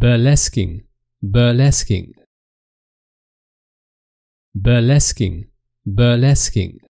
burlesquing, burlesquing, burlesquing, burlesquing.